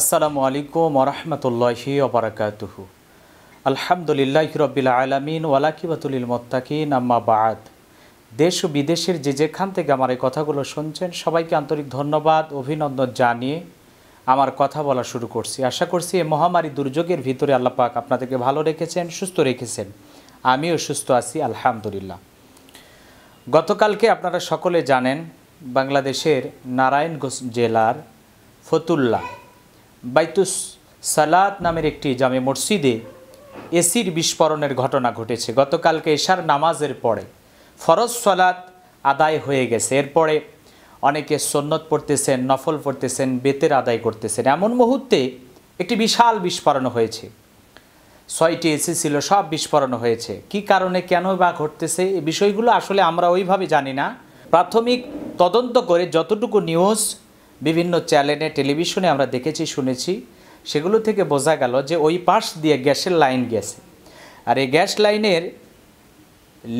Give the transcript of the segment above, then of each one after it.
আসসালামু আলাইকুম ওরহমতুল্লাহি ওবরাকাতুহু আলহামদুলিল্লাহ রবিল আলমিন ওয়ালাকিবাতুলিল মোত্তাকিন আম্মা বাদ দেশ ও বিদেশের যে যেখান থেকে আমার এই কথাগুলো শুনছেন সবাইকে আন্তরিক ধন্যবাদ অভিনন্দন জানিয়ে আমার কথা বলা শুরু করছি আশা করছি এই মহামারী দুর্যোগের ভিতরে আল্লাপাক আপনাদেরকে ভালো রেখেছেন সুস্থ রেখেছেন আমিও সুস্থ আছি আলহামদুলিল্লাহ গতকালকে আপনারা সকলে জানেন বাংলাদেশের নারায়ণগঞ্জ জেলার ফতুল্লা বাইতুস সালাত নামের একটি জামে মসজিদে এসির বিস্ফোরণের ঘটনা ঘটেছে গতকালকে এশার নামাজের পরে ফরজ সালাত আদায় হয়ে গেছে এরপরে অনেকে সন্নত পড়তেছেন নফল পড়তেছেন বেতের আদায় করতেছেন এমন মুহূর্তে একটি বিশাল বিস্ফোরণ হয়েছে ছয়টি এসি ছিল সব বিস্ফোরণ হয়েছে কি কারণে কেন বা ঘটতেছে এই বিষয়গুলো আসলে আমরা ওইভাবে জানি না প্রাথমিক তদন্ত করে যতটুকু নিউজ বিভিন্ন চ্যানেলে টেলিভিশনে আমরা দেখেছি শুনেছি সেগুলো থেকে বোঝা গেল যে ওই পাশ দিয়ে গ্যাসের লাইন গেছে আর এই গ্যাস লাইনের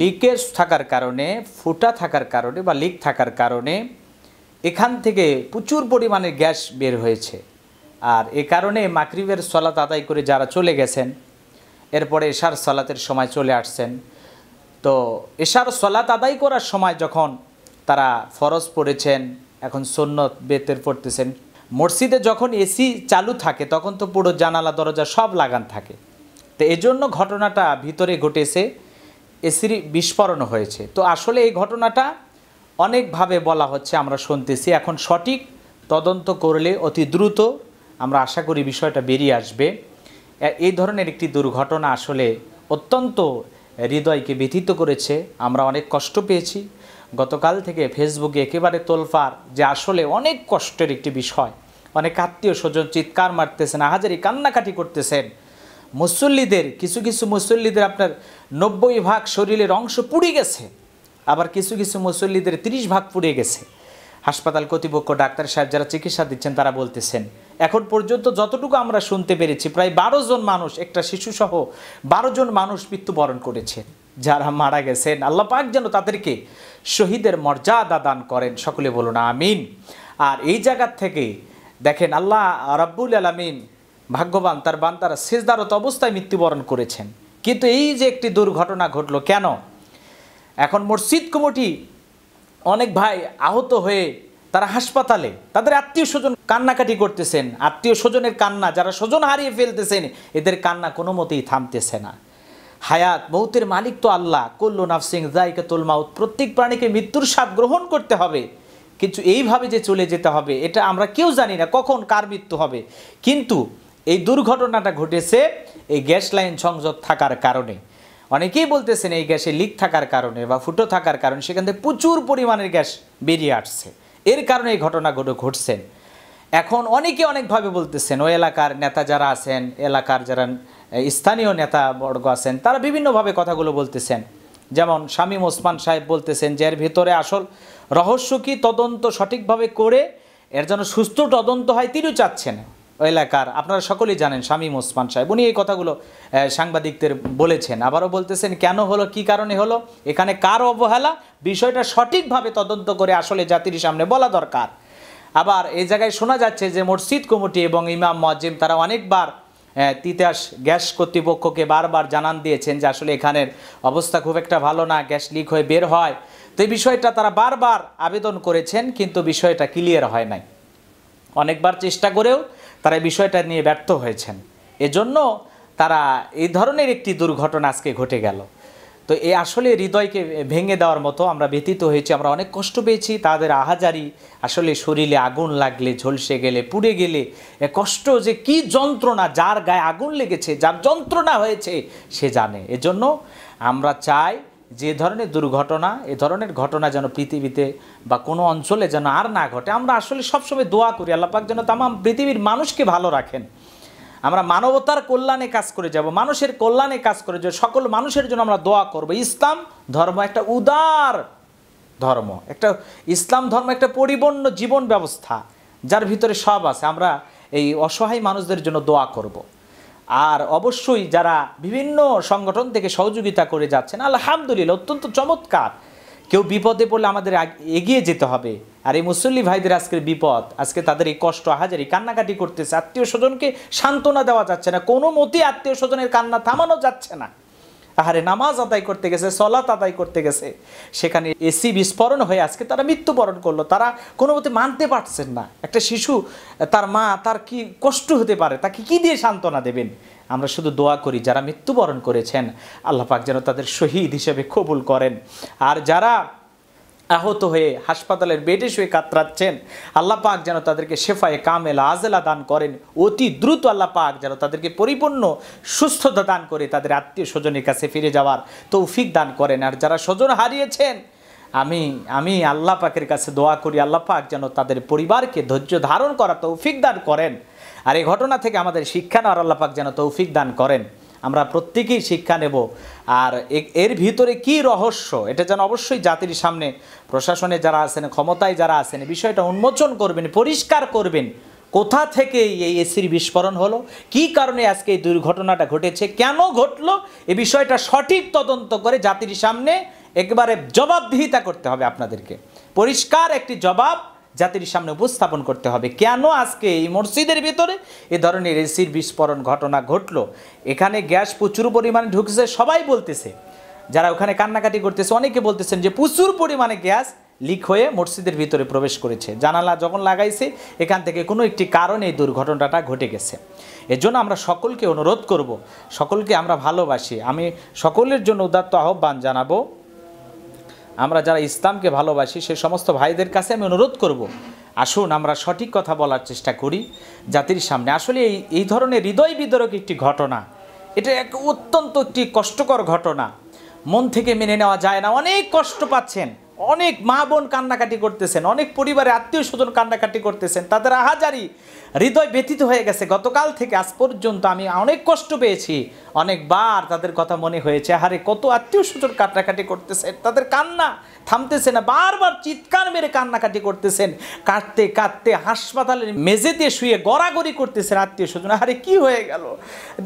লিকেজ থাকার কারণে ফুটা থাকার কারণে বা লিক থাকার কারণে এখান থেকে প্রচুর পরিমাণে গ্যাস বের হয়েছে আর এ কারণে মাকরিবের সলাত আদায় করে যারা চলে গেছেন এরপরে এশার সলাতের সময় চলে আসছেন তো এশার সলাত আদায় করার সময় যখন তারা ফরজ পড়েছেন এখন সন্ন্যত বেতের পড়তেছেন মসজিদে যখন এসি চালু থাকে তখন তো পুরো জানালা দরজা সব লাগান থাকে তো এজন্য ঘটনাটা ভিতরে ঘটেছে এসির বিস্ফোরণ হয়েছে তো আসলে এই ঘটনাটা অনেকভাবে বলা হচ্ছে আমরা শুনতেছি এখন সঠিক তদন্ত করলে অতি দ্রুত আমরা আশা করি বিষয়টা বেরিয়ে আসবে এই ধরনের একটি দুর্ঘটনা আসলে অত্যন্ত হৃদয়কে ব্যথিত করেছে আমরা অনেক কষ্ট পেয়েছি গতকাল থেকে ফেসবুকে একেবারে তোলফার যে আসলে অনেক কষ্টের একটি বিষয় অনেক আত্মীয় স্বজন চিৎকার মারতেছেন আহাজারি কান্নাকাটি করতেছেন মুসল্লিদের কিছু কিছু মুসল্লিদের আপনার নব্বই ভাগ শরীরের অংশ পুড়ে গেছে আবার কিছু কিছু মুসল্লিদের ৩০ ভাগ পুড়ে গেছে হাসপাতাল কর্তৃপক্ষ ডাক্তার সাহেব যারা চিকিৎসা দিচ্ছেন তারা বলতেছেন এখন পর্যন্ত যতটুকু আমরা শুনতে পেরেছি প্রায় বারো জন মানুষ একটা শিশুসহ বারো জন মানুষ মৃত্যুবরণ করেছে যারা মারা গেছেন আল্লাহ পাক যেন তাদেরকে শহীদের মর্যাদা দান করেন সকলে বলুন আমিন আর এই জায়গার থেকে দেখেন আল্লাহ রাব্বুল আলমিন ভাগ্যবান তার তারা শেষদারত অবস্থায় মৃত্যুবরণ করেছেন কিন্তু এই যে একটি দুর্ঘটনা ঘটলো কেন এখন মসজিদ কমিটি অনেক ভাই আহত হয়ে তারা হাসপাতালে তাদের আত্মীয় স্বজন কান্নাকাটি করতেছেন আত্মীয় স্বজনের কান্না যারা স্বজন হারিয়ে ফেলতেছেন এদের কান্না কোনো মতেই থামতেছে না হায়াত মৌতের মালিক তো আল্লাহ কল্লু নাফসিং জাইকে মাউত প্রত্যেক প্রাণীকে মৃত্যুর সাপ গ্রহণ করতে হবে কিন্তু এইভাবে যে চলে যেতে হবে এটা আমরা কেউ জানি না কখন কার মৃত্যু হবে কিন্তু এই দুর্ঘটনাটা ঘটেছে এই গ্যাস লাইন সংযোগ থাকার কারণে অনেকেই বলতেছেন এই গ্যাসে লিক থাকার কারণে বা ফুটো থাকার কারণে সেখান থেকে প্রচুর পরিমাণের গ্যাস বেরিয়ে আসছে এর কারণে এই ঘটনা ঘটে ঘটছেন এখন অনেকে অনেকভাবে বলতেছেন ওই এলাকার নেতা যারা আছেন এলাকার যারা স্থানীয় নেতাবর্গ আছেন তারা বিভিন্নভাবে কথাগুলো বলতেছেন যেমন শামীম ওসমান সাহেব বলতেছেন যে এর ভিতরে আসল রহস্য কি তদন্ত সঠিকভাবে করে এর যেন সুস্থ তদন্ত হয় তিনিও চাচ্ছেন এলাকার আপনারা সকলেই জানেন শামীম ওসমান সাহেব উনি এই কথাগুলো সাংবাদিকদের বলেছেন আবারও বলতেছেন কেন হলো কি কারণে হলো এখানে কার অবহেলা বিষয়টা সঠিকভাবে তদন্ত করে আসলে জাতির সামনে বলা দরকার আবার এই জায়গায় শোনা যাচ্ছে যে মসজিদ কমিটি এবং ইমাম মজিম তারা অনেকবার তিতাস গ্যাস কর্তৃপক্ষকে বারবার জানান দিয়েছেন যে আসলে এখানের অবস্থা খুব একটা ভালো না গ্যাস লিক হয়ে বের হয় তো এই বিষয়টা তারা বারবার আবেদন করেছেন কিন্তু বিষয়টা ক্লিয়ার হয় নাই অনেকবার চেষ্টা করেও তারা বিষয়টা নিয়ে ব্যর্থ হয়েছেন এজন্য তারা এই ধরনের একটি দুর্ঘটনা আজকে ঘটে গেল তো এ আসলে হৃদয়কে ভেঙে দেওয়ার মতো আমরা ব্যতীত হয়েছি আমরা অনেক কষ্ট পেয়েছি তাদের আহাজারি আসলে শরীরে আগুন লাগলে ঝলসে গেলে পুড়ে গেলে এ কষ্ট যে কি যন্ত্রণা যার গায়ে আগুন লেগেছে যার যন্ত্রণা হয়েছে সে জানে এজন্য আমরা চাই যে ধরনের দুর্ঘটনা এ ধরনের ঘটনা যেন পৃথিবীতে বা কোনো অঞ্চলে যেন আর না ঘটে আমরা আসলে সবসময় দোয়া করি আল্লাপাক যেন তামাম পৃথিবীর মানুষকে ভালো রাখেন আমরা মানবতার কল্যাণে কাজ করে যাব মানুষের কল্যাণে কাজ করে যাব সকল মানুষের জন্য আমরা দোয়া করব ইসলাম ধর্ম একটা উদার ধর্ম একটা ইসলাম ধর্ম একটা পরিপূর্ণ জীবন ব্যবস্থা যার ভিতরে সব আছে আমরা এই অসহায় মানুষদের জন্য দোয়া করব। আর অবশ্যই যারা বিভিন্ন সংগঠন থেকে সহযোগিতা করে যাচ্ছেন আলহামদুলিল্লাহ অত্যন্ত চমৎকার কেউ বিপদে পড়লে আমাদের এগিয়ে যেতে হবে আর এই মুসল্লি ভাইদের আজকের বিপদ আজকে তাদের এই কষ্ট হাজার এই কান্নাকাটি করতেছে আত্মীয় স্বজনকে সান্ত্বনা দেওয়া যাচ্ছে না কোনো মতে আত্মীয় স্বজনের কান্না থামানো যাচ্ছে না আহারে নামাজ আদায় করতে গেছে সলাত আদায় করতে গেছে সেখানে এসি বিস্ফোরণ হয়ে আজকে তারা মৃত্যুবরণ করলো তারা কোনো মতে মানতে পারছেন না একটা শিশু তার মা তার কি কষ্ট হতে পারে তাকে কি দিয়ে সান্ত্বনা দেবেন আমরা শুধু দোয়া করি যারা মৃত্যুবরণ করেছেন আল্লাহ পাক যেন তাদের শহীদ হিসেবে কবুল করেন আর যারা আহত হয়ে হাসপাতালের বেডে শুয়ে কাতরাচ্ছেন আল্লাহ পাক যেন তাদেরকে শেফায়ে কামেল আজেলা দান করেন অতি দ্রুত আল্লাহ পাক যেন তাদেরকে পরিপূর্ণ সুস্থতা দান করে তাদের আত্মীয় স্বজনের কাছে ফিরে যাওয়ার তৌফিক দান করেন আর যারা স্বজন হারিয়েছেন আমি আমি আল্লাহ পাকের কাছে দোয়া করি আল্লাহ পাক যেন তাদের পরিবারকে ধৈর্য ধারণ করা তৌফিক দান করেন আর এই ঘটনা থেকে আমাদের শিক্ষা নেওয়ার আল্লাপাক যেন তৌফিক দান করেন আমরা প্রত্যেকেই শিক্ষা নেব আর এর ভিতরে কি রহস্য এটা যেন অবশ্যই জাতির সামনে প্রশাসনে যারা আছেন ক্ষমতায় যারা আছেন বিষয়টা উন্মোচন করবেন পরিষ্কার করবেন কোথা থেকে এই এসির বিস্ফোরণ হলো কি কারণে আজকে এই দুর্ঘটনাটা ঘটেছে কেন ঘটলো এ বিষয়টা সঠিক তদন্ত করে জাতির সামনে একবারে জবাবদিহিতা করতে হবে আপনাদেরকে পরিষ্কার একটি জবাব জাতির সামনে উপস্থাপন করতে হবে কেন আজকে এই মসজিদের ভিতরে এ ধরনের এসির বিস্ফোরণ ঘটনা ঘটলো এখানে গ্যাস প্রচুর পরিমাণে ঢুকছে সবাই বলতেছে যারা ওখানে কান্নাকাটি করতেছে অনেকে বলতেছেন যে প্রচুর পরিমাণে গ্যাস লিক হয়ে মসজিদের ভিতরে প্রবেশ করেছে জানালা যখন লাগাইছে এখান থেকে কোনো একটি কারণে এই দুর্ঘটনাটা ঘটে গেছে এজন্য আমরা সকলকে অনুরোধ করব সকলকে আমরা ভালোবাসি আমি সকলের জন্য উদাত্ত আহ্বান জানাবো আমরা যারা ইসলামকে ভালোবাসি সে সমস্ত ভাইদের কাছে আমি অনুরোধ করব। আসুন আমরা সঠিক কথা বলার চেষ্টা করি জাতির সামনে আসলে এই এই ধরনের হৃদয় বিদরক একটি ঘটনা এটা এক অত্যন্ত একটি কষ্টকর ঘটনা মন থেকে মেনে নেওয়া যায় না অনেক কষ্ট পাচ্ছেন অনেক মা বোন কান্নাকাটি করতেছেন অনেক পরিবারে আত্মীয় স্বজন কান্নাকাটি করতেছেন তাদের আহাজারি হৃদয় ব্যথিত হয়ে গেছে গতকাল থেকে আজ পর্যন্ত আমি অনেক কষ্ট পেয়েছি অনেকবার তাদের কথা মনে হয়েছে আহারে কত আত্মীয় স্বজন কান্নাকাটি করতেছেন তাদের কান্না থামতেছে না বারবার চিৎকার মেরে কান্নাকাটি করতেছেন কাঁদতে কাঁদতে হাসপাতালের মেঝেতে শুয়ে গড়াগড়ি করতেছেন আত্মীয় স্বজন আহারে কি হয়ে গেল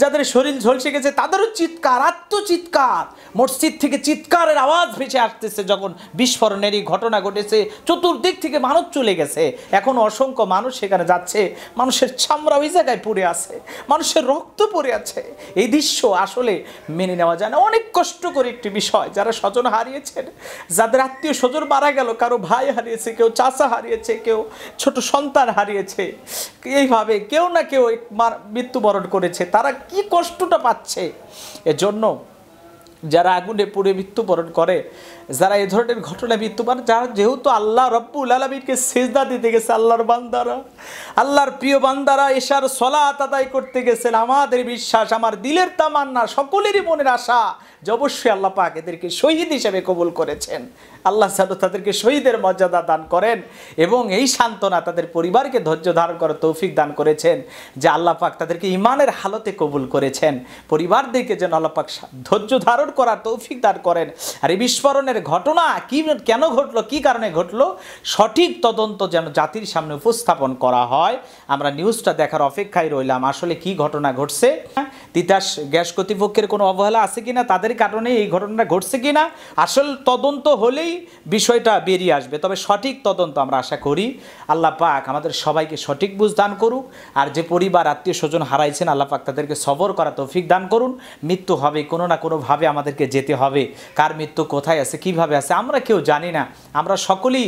যাদের শরীর ঝলসে গেছে তাদেরও চিৎকার আত্মচিৎকার মসজিদ থেকে চিৎকারের আওয়াজ ভেসে আসতেছে যখন বিশ্ব বিস্ফোরণেরই ঘটনা ঘটেছে চতুর্দিক থেকে মানুষ চলে গেছে এখন অসংখ্য মানুষ সেখানে যাচ্ছে মানুষের চামড়া ওই জায়গায় পড়ে আছে মানুষের রক্ত পড়ে আছে এই দৃশ্য আসলে মেনে নেওয়া যায় না অনেক কষ্ট করে একটি বিষয় যারা স্বজন হারিয়েছেন যাদের আত্মীয় স্বজন মারা গেল কারো ভাই হারিয়েছে কেউ চাচা হারিয়েছে কেউ ছোট সন্তান হারিয়েছে এইভাবে কেউ না কেউ মৃত্যুবরণ করেছে তারা কি কষ্টটা পাচ্ছে এজন্য যারা আগুনে পুড়ে মৃত্যুবরণ করে যারা এ ধরনের ঘটনা বিদ্যমান যারা যেহেতু আল্লাহ রব্বুল আলমিনকে সেজদা দিতে গেছে আল্লাহর বান্দারা আল্লাহর প্রিয় বান্দারা এশার সলাত আদায় করতে গেছেন আমাদের বিশ্বাস আমার দিলের তামান্না সকলেরই মনের আশা যে অবশ্যই আল্লাহ পাক এদেরকে শহীদ হিসেবে কবুল করেছেন আল্লাহ সাদু তাদেরকে শহীদের মর্যাদা দান করেন এবং এই সান্ত্বনা তাদের পরিবারকে ধৈর্য ধারণ করার তৌফিক দান করেছেন যে আল্লাহ পাক তাদেরকে ইমানের হালতে কবুল করেছেন পরিবারদেরকে যেন আল্লাহ পাক ধৈর্য ধারণ করার তৌফিক দান করেন আর এই বিস্ফোরণের এর ঘটনা কি কেন ঘটলো কি কারণে ঘটলো সঠিক তদন্ত যেন জাতির সামনে উপস্থাপন করা হয় আমরা নিউজটা দেখার অপেক্ষায় রইলাম আসলে কি ঘটনা ঘটছে তিতাস গ্যাস কর্তৃপক্ষের কোনো অবহেলা আছে কিনা তাদের কারণে এই ঘটনাটা ঘটছে কিনা আসল তদন্ত হলেই বিষয়টা বেরিয়ে আসবে তবে সঠিক তদন্ত আমরা আশা করি আল্লাহ পাক আমাদের সবাইকে সঠিক বুঝ দান করুক আর যে পরিবার আত্মীয় স্বজন হারাইছেন আল্লাহ পাক তাদেরকে সবর করা তৌফিক দান করুন মৃত্যু হবে কোনো না কোনোভাবে আমাদেরকে যেতে হবে কার মৃত্যু কোথায় আছে কি কিভাবে আছে আমরা কেউ জানি না আমরা সকলেই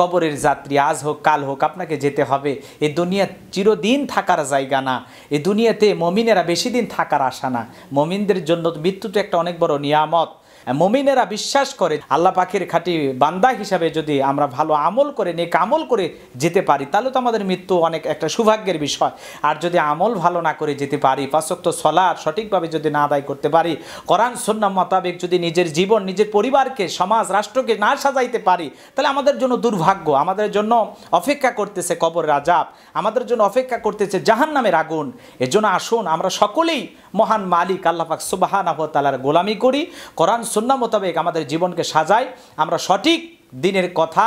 কবরের যাত্রী আজ হোক কাল হোক আপনাকে যেতে হবে এ দুনিয়া চিরদিন থাকার জায়গা না এ দুনিয়াতে মমিনেরা বেশি দিন থাকার আশা না মমিনদের জন্য মৃত্যু তো একটা অনেক বড় নিয়ামত মমিনেরা বিশ্বাস করে আল্লাহ পাখির খাঁটি বান্দা হিসাবে যদি আমরা ভালো আমল করে নেক আমল করে যেতে পারি তাহলে তো আমাদের মৃত্যু অনেক একটা সৌভাগ্যের বিষয় আর যদি আমল ভালো না করে যেতে পারি পাশক্ত সলার সঠিকভাবে যদি না আদায় করতে পারি করান সন্না মোতাবেক যদি নিজের জীবন নিজের পরিবারকে সমাজ রাষ্ট্রকে না সাজাইতে পারি তাহলে আমাদের জন্য দুর্ভাগ্য আমাদের জন্য অপেক্ষা করতেছে কবর রাজাব আমাদের জন্য অপেক্ষা করতেছে জাহান নামের আগুন এজন্য আসুন আমরা সকলেই মহান মালিক আল্লাহাক সুবাহান তালার গোলামি করি কোরআন সুন্না মোতাবেক আমাদের জীবনকে সাজায় আমরা সঠিক দিনের কথা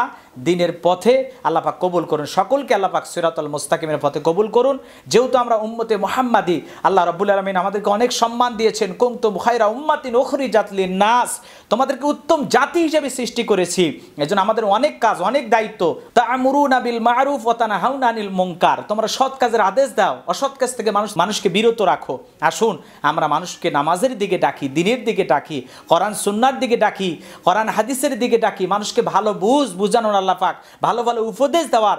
দিনের পথে আল্লাপাক কবুল করুন সকলকে আল্লাপাক সিরাতল মুস্তাকিমের পথে কবুল করুন যেহেতু আমরা উম্মতে মোহাম্মাদি আল্লাহ রবুল আলমিন আমাদেরকে অনেক সম্মান দিয়েছেন কুমতু বুখাইরা উম্মাতিন ওখরি জাতলি নাস তোমাদেরকে উত্তম জাতি হিসেবে সৃষ্টি করেছি এজন্য আমাদের অনেক কাজ অনেক দায়িত্ব তা আমরু নাবিল মারুফ ও তানা হাউন আনিল মঙ্কার তোমরা সৎ কাজের আদেশ দাও অসৎ কাজ থেকে মানুষ মানুষকে বিরত রাখো আসুন আমরা মানুষকে নামাজের দিকে ডাকি দিনের দিকে ডাকি কোরআন সুন্নার দিকে ডাকি কোরআন হাদিসের দিকে ডাকি মানুষকে ভালো বুঝ বুঝানোর আল্লাহ পাক ভালো ভালো উপদেশ দেওয়ার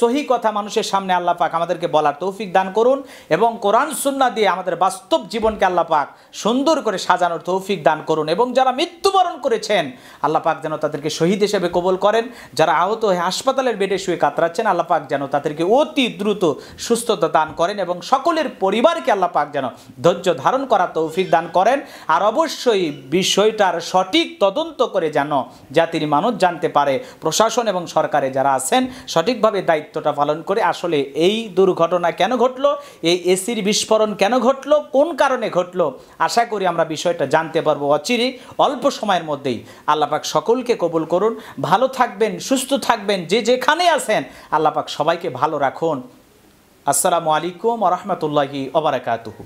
সহি কথা মানুষের সামনে আল্লাহ পাক আমাদেরকে বলার তৌফিক দান করুন এবং কোরআন সুন্না দিয়ে আমাদের বাস্তব জীবনকে আল্লাহ পাক সুন্দর করে সাজানোর তৌফিক দান করুন এবং যারা মৃত্যুবরণ করেছেন আল্লাহ পাক যেন তাদেরকে শহীদ হিসেবে কবল করেন যারা আহত হয়ে হাসপাতালের বেডে শুয়ে কাতরাচ্ছেন আল্লাহ পাক যেন তাদেরকে অতি দ্রুত সুস্থতা দান করেন এবং সকলের পরিবারকে আল্লাহ পাক যেন ধৈর্য ধারণ করা তৌফিক দান করেন আর অবশ্যই বিষয়টার সঠিক তদন্ত করে যেন জাতির মানুষ জানতে পারে প্রশাসন প্রশাসন এবং সরকারে যারা আছেন সঠিকভাবে দায়িত্বটা পালন করে আসলে এই দুর্ঘটনা কেন ঘটলো এই এসির বিস্ফোরণ কেন ঘটলো কোন কারণে ঘটলো আশা করি আমরা বিষয়টা জানতে পারবো অচিরে অল্প সময়ের মধ্যেই আল্লাপাক সকলকে কবুল করুন ভালো থাকবেন সুস্থ থাকবেন যে যেখানে আছেন আল্লাপাক সবাইকে ভালো রাখুন আসসালামু আলাইকুম রহমতুল্লাহি ওবরাকাতুহু